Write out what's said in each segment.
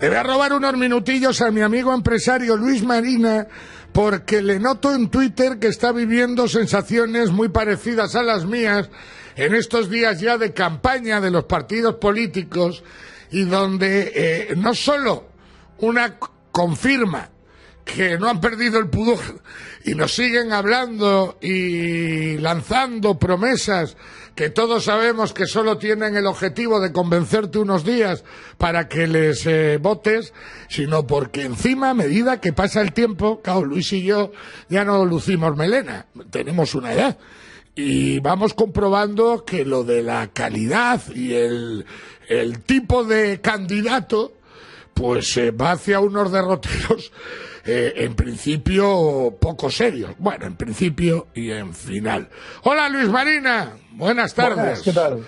Le voy a robar unos minutillos a mi amigo empresario Luis Marina porque le noto en Twitter que está viviendo sensaciones muy parecidas a las mías en estos días ya de campaña de los partidos políticos y donde eh, no solo una confirma que no han perdido el pudor y nos siguen hablando y lanzando promesas que todos sabemos que solo tienen el objetivo de convencerte unos días para que les eh, votes, sino porque encima, a medida que pasa el tiempo, Luis y yo ya no lucimos melena, tenemos una edad y vamos comprobando que lo de la calidad y el, el tipo de candidato pues se eh, va hacia unos derroteros eh, en principio poco serio Bueno, en principio y en final. Hola Luis Marina, buenas tardes. ¿qué tal?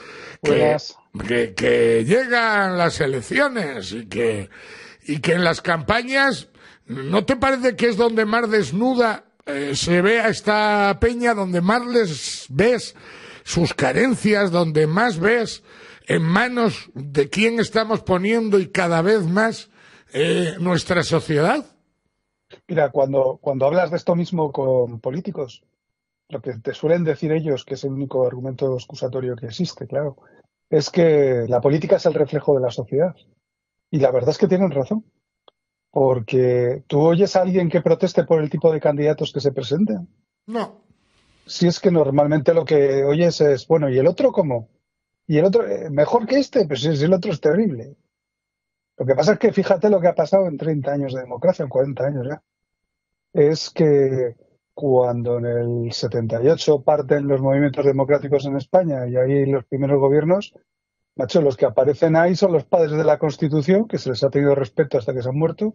Que, llegan las elecciones y que, y que en las campañas, ¿no te parece que es donde más desnuda eh, se ve esta peña, donde más les ves sus carencias, donde más ves en manos de quién estamos poniendo y cada vez más eh, nuestra sociedad? Mira, cuando, cuando hablas de esto mismo con políticos, lo que te suelen decir ellos, que es el único argumento excusatorio que existe, claro, es que la política es el reflejo de la sociedad. Y la verdad es que tienen razón. Porque tú oyes a alguien que proteste por el tipo de candidatos que se presenten? No. Si es que normalmente lo que oyes es, bueno, ¿y el otro cómo? Y el otro, eh, mejor que este, pero pues si el otro es terrible. Lo que pasa es que fíjate lo que ha pasado en 30 años de democracia, en 40 años ya. Es que cuando en el 78 parten los movimientos democráticos en España y ahí los primeros gobiernos, macho, los que aparecen ahí son los padres de la Constitución, que se les ha tenido respeto hasta que se han muerto,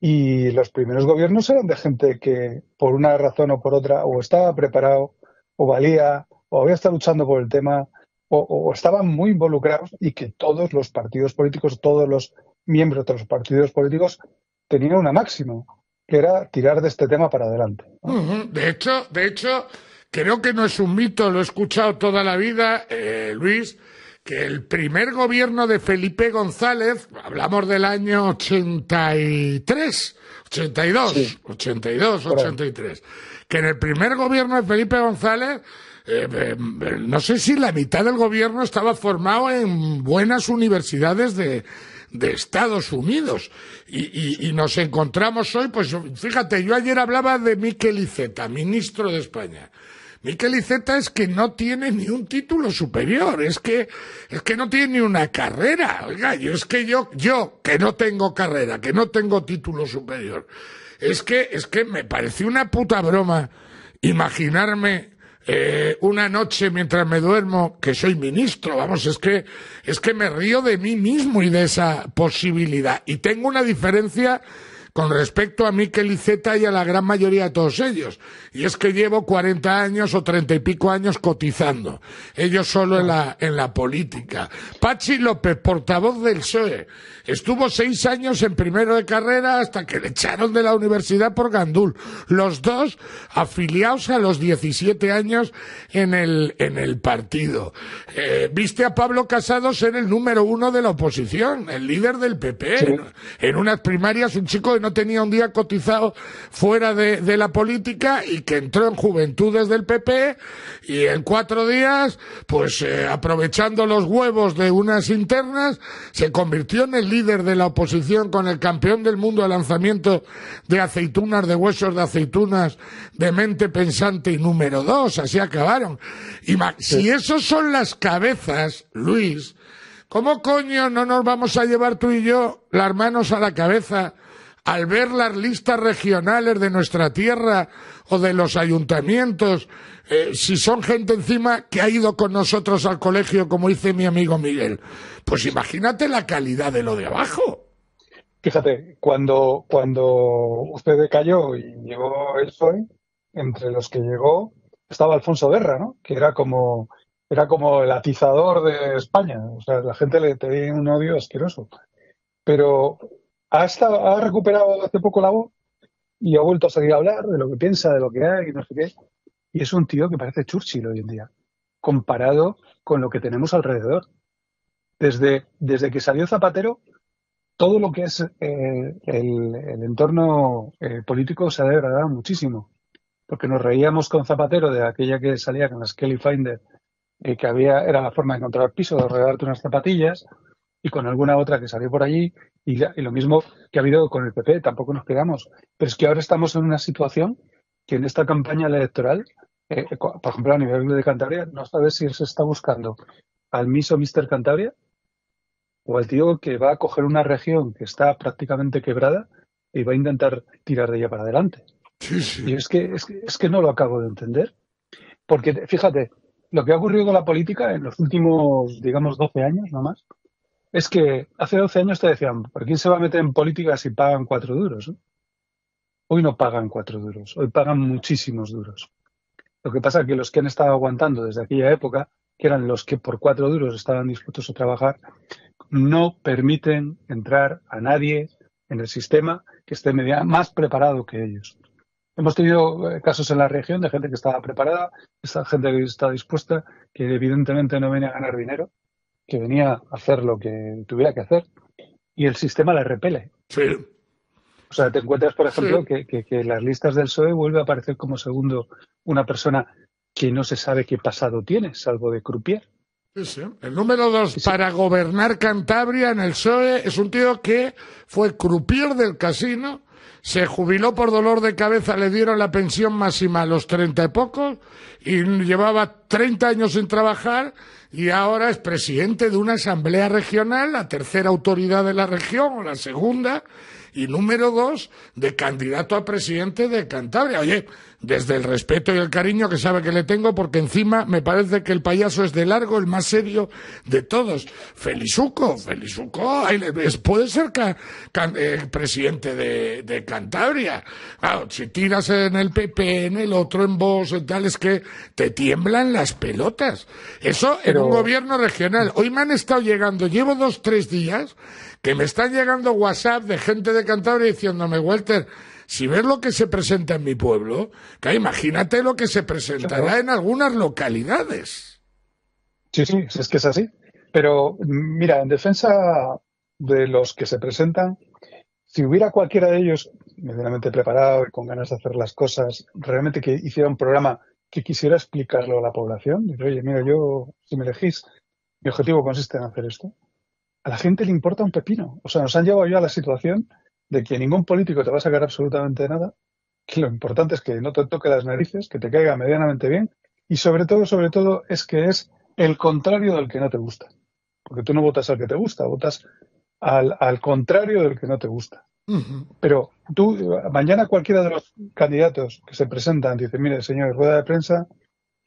y los primeros gobiernos eran de gente que por una razón o por otra o estaba preparado o valía o había estado luchando por el tema o, estaban muy involucrados y que todos los partidos políticos, todos los miembros de los partidos políticos tenían una máxima, que era tirar de este tema para adelante. De hecho, de hecho, creo que no es un mito, lo he escuchado toda la vida, eh, Luis, que el primer gobierno de Felipe González, hablamos del año 83, 82, 82, 83, que en el primer gobierno de Felipe González eh, eh, no sé si la mitad del gobierno estaba formado en buenas universidades de, Estados Unidos. Y, nos encontramos hoy, pues fíjate, yo ayer hablaba de Miquel Iceta, ministro de España. Miquel Iceta es que no tiene ni un título superior, es que, es que no tiene ni una carrera. Oiga, es que yo, yo, que no tengo carrera, que no tengo título superior, es que, es que me pareció una puta broma imaginarme eh, una noche mientras me duermo, que soy ministro, vamos, es que, es que me río de mí mismo y de esa posibilidad. Y tengo una diferencia con respecto a Miquel Iceta y a la gran mayoría de todos ellos. Y es que llevo 40 años o 30 y pico años cotizando. Ellos solo en la, en la política. Pachi López, portavoz del PSOE, estuvo seis años en primero de carrera hasta que le echaron de la universidad por Gandul. Los dos afiliados a los 17 años en el, en el partido. Eh, viste a Pablo Casado ser el número uno de la oposición, el líder del PP. E. En, unas primarias un chico de tenía un día cotizado fuera de, la política y que entró en Juventudes del PP y en cuatro días, pues eh, aprovechando los huevos de unas internas, se convirtió en el líder de la oposición con el campeón del mundo de lanzamiento de aceitunas, de huesos de aceitunas, de mente pensante y número dos. Así acabaron. Y si esos son las cabezas, Luis, ¿cómo coño no nos vamos a llevar tú y yo las manos a la cabeza al ver las listas regionales de nuestra tierra o de los ayuntamientos, eh, si son gente encima que ha ido con nosotros al colegio, como dice mi amigo Miguel, pues imagínate la calidad de lo de abajo. Fíjate, cuando, cuando usted cayó y llegó el PSOE, entre los que llegó estaba Alfonso Berra, ¿no? que era como, era como el atizador de España. O sea, la gente le tenía un odio asqueroso. Pero ha, ha recuperado hace poco la voz y ha vuelto a salir a hablar de lo que piensa, de lo que hay, y no sé qué. Y es un tío que parece Churchill hoy en día, comparado con lo que tenemos alrededor. Desde, desde que salió Zapatero, todo lo que es eh, el, entorno eh, político se ha degradado muchísimo. Porque nos reíamos con Zapatero de aquella que salía con las Kelly Finder, eh, que había, era la forma de encontrar piso, de regalarte unas zapatillas con alguna otra que salió por allí, y, lo mismo que ha habido con el PP, tampoco nos quedamos. Pero es que ahora estamos en una situación que en esta campaña electoral, eh, eh, por ejemplo, a nivel de Cantabria, no sabes si se está buscando al miso Mister Cantabria o al tío que va a coger una región que está prácticamente quebrada y va a intentar tirar de ella para adelante. Y es que, es que, es que no lo acabo de entender. Porque fíjate, lo que ha ocurrido con la política en los últimos, digamos, 12 años nomás es que hace 12 años te decían, ¿por quién se va a meter en política si pagan cuatro duros? Hoy no pagan cuatro duros, hoy pagan muchísimos duros. Lo que pasa es que los que han estado aguantando desde aquella época, que eran los que por cuatro duros estaban dispuestos a trabajar, no permiten entrar a nadie en el sistema que esté más preparado que ellos. Hemos tenido eh, casos en la región de gente que estaba preparada, gente que está dispuesta, que evidentemente no viene a ganar dinero, que venía a hacer lo que tuviera que hacer y el sistema la repele. Sí. O sea, te encuentras, por ejemplo, que, las listas del PSOE vuelve a aparecer como segundo una persona que no se sabe qué pasado tiene, salvo de croupier. El número dos para gobernar Cantabria en el SOE es un tío que fue crupier del casino, se jubiló por dolor de cabeza, le dieron la pensión máxima a los treinta y pocos y llevaba treinta años sin trabajar y ahora es presidente de una asamblea regional, la tercera autoridad de la región o la segunda, y número dos de candidato a presidente de Cantabria. Oye, desde el respeto y el cariño que sabe que le tengo, porque encima me parece que el payaso es de largo el más serio de todos. Felizuco, Felizuco, puede ser presidente de, Cantabria. si tiras en el PP, en el otro, en vos, en tal, es que te tiemblan las pelotas. Eso en un gobierno regional. Hoy me han estado llegando, llevo dos, tres días, que me están llegando WhatsApp de gente de Cantabria diciéndome, Walter, si ves lo que se presenta en mi pueblo, que imagínate lo que se presentará en algunas localidades. Sí, sí, es que es así. Pero mira, en defensa de los que se presentan, si hubiera cualquiera de ellos medianamente preparado y con ganas de hacer las cosas, realmente que hiciera un programa que quisiera explicarlo a la población, oye, mira, yo, si me elegís, mi objetivo consiste en hacer esto a la gente le importa un pepino. O sea, nos han llevado ya a la situación de que ningún político te va a sacar absolutamente nada, que lo importante es que no te toque las narices, que te caiga medianamente bien y sobre todo, sobre todo, es que es el contrario del que no te gusta. Porque tú no votas al que te gusta, votas al, al contrario del que no te gusta. Pero tú, mañana cualquiera de los candidatos que se presentan dice, mire, señor, rueda de prensa,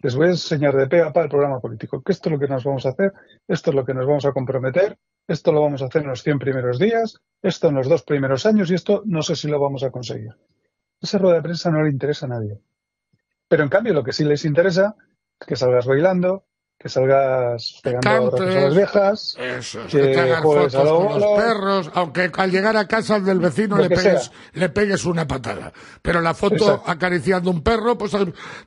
les voy a enseñar de pe para el programa político, que esto es lo que nos vamos a hacer, esto es lo que nos vamos a comprometer, esto lo vamos a hacer en los 100 primeros días, esto en los dos primeros años y esto no sé si lo vamos a conseguir. Esa rueda de prensa no le interesa a nadie. Pero en cambio lo que sí les interesa es que salgas bailando, que salgas pegando a viejas, que, te te fotos con los perros, aunque al llegar a casa del vecino le pegues, le pegues una patada. Pero la foto acariciando un perro, pues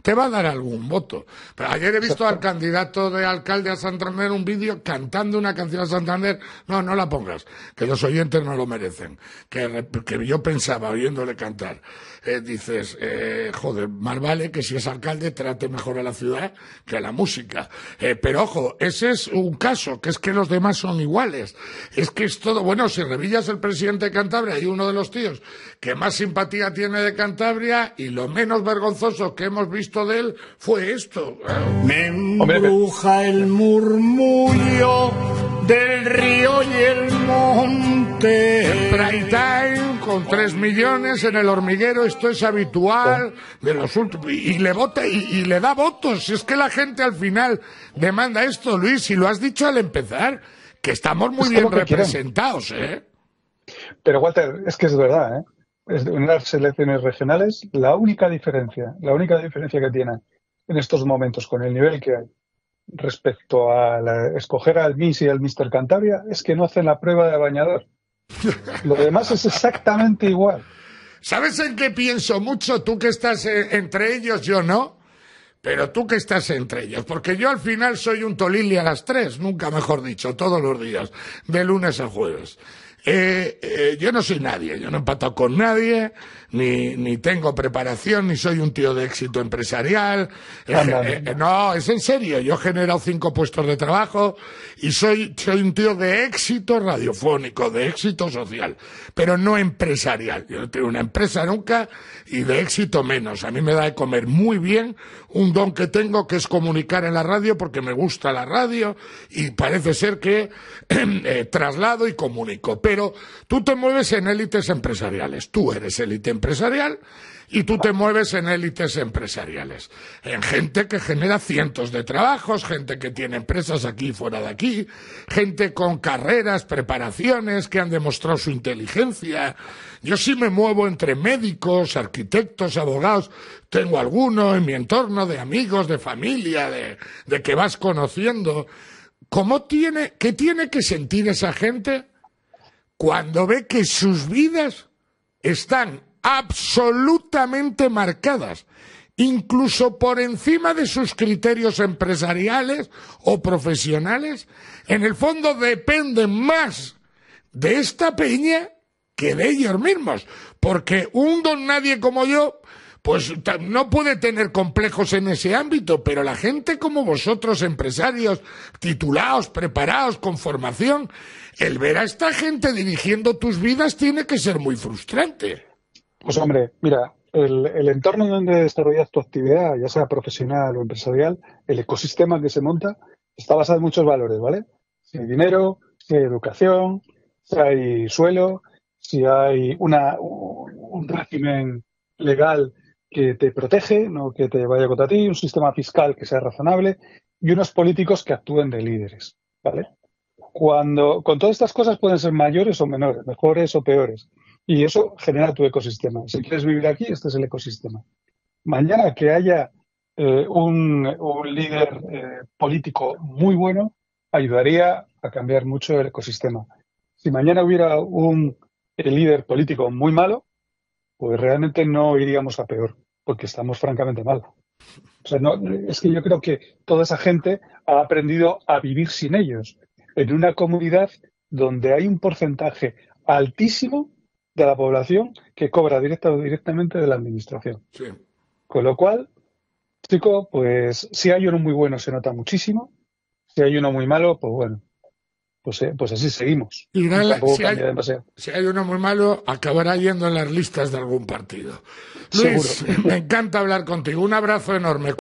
te va a dar algún voto. Pero ayer he visto al candidato de alcalde a Santander un vídeo cantando una canción a Santander. No, no la pongas, que los oyentes no lo merecen. Que, yo pensaba oyéndole cantar. Eh, dices, eh, joder, más vale que si es alcalde trate mejor a la ciudad que a la música eh, pero ojo, ese es un caso, que es que los demás son iguales. Es que es todo, bueno, si Revillas el presidente de Cantabria y uno de los tíos que más simpatía tiene de Cantabria y lo menos vergonzoso que hemos visto de él fue esto. Me embruja el murmullo del río y el monte con tres millones en el hormiguero, esto es habitual, de los y, le vota, y, le da votos, si es que la gente al final demanda esto, Luis, y lo has dicho al empezar, que estamos muy bien representados, ¿eh? Pero Walter, es que es verdad, ¿eh? las elecciones regionales, la única diferencia, la única diferencia que tienen en estos momentos con el nivel que hay respecto a escoger al Miss y al Mr. Cantabria es que no hacen la prueba de bañador. Lo demás es exactamente igual. ¿Sabes en qué pienso mucho? Tú que estás eh, entre ellos, yo no. Pero tú que estás entre ellos, porque yo al final soy un tolili a las tres, nunca mejor dicho, todos los días, de lunes a jueves. Eh, eh, yo no soy nadie, yo no he empatado con nadie, ni, ni tengo preparación, ni soy un tío de éxito empresarial. Eh, no, es en serio, yo he generado cinco puestos de trabajo y soy, soy un tío de éxito radiofónico, de éxito social, pero no empresarial. Yo no tengo una empresa nunca y de éxito menos. A mí me da de comer muy bien un don que tengo que es comunicar en la radio porque me gusta la radio y parece ser que eh, traslado y comunico pero tú te mueves en élites empresariales. Tú eres élite empresarial y tú te mueves en élites empresariales. En gente que genera cientos de trabajos, gente que tiene empresas aquí y fuera de aquí, gente con carreras, preparaciones, que han demostrado su inteligencia. Yo sí me muevo entre médicos, arquitectos, abogados. Tengo alguno en mi entorno de amigos, de familia, de, que vas conociendo. ¿Cómo tiene, qué tiene que sentir esa gente cuando ve que sus vidas están absolutamente marcadas, incluso por encima de sus criterios empresariales o profesionales, en el fondo dependen más de esta peña que de ellos mismos, porque un don nadie como yo pues no puede tener complejos en ese ámbito, pero la gente como vosotros, empresarios, titulados, preparados, con formación, el ver a esta gente dirigiendo tus vidas tiene que ser muy frustrante. Pues hombre, mira, el, entorno entorno donde desarrollas tu actividad, ya sea profesional o empresarial, el ecosistema que se monta, está basado en muchos valores, ¿vale? Si hay dinero, si hay educación, si hay suelo, si hay una, un régimen legal que te protege, no que te vaya contra ti, un sistema fiscal que sea razonable y unos políticos que actúen de líderes, ¿vale? Cuando, con todas estas cosas pueden ser mayores o menores, mejores o peores. Y eso genera tu ecosistema. Si quieres vivir aquí, este es el ecosistema. Mañana que haya eh, un, líder eh, político muy bueno, ayudaría a cambiar mucho el ecosistema. Si mañana hubiera un eh, líder político muy malo, pues realmente no iríamos a peor porque estamos francamente mal. O sea, no, es que yo creo que toda esa gente ha aprendido a vivir sin ellos en una comunidad donde hay un porcentaje altísimo de la población que cobra directa directamente de la administración. Con lo cual, chico, pues si hay uno muy bueno se nota muchísimo, si hay uno muy malo, pues bueno, pues, eh, pues así seguimos. si, hay, uno muy malo, acabará yendo en las listas de algún partido. me encanta hablar contigo. Un abrazo enorme.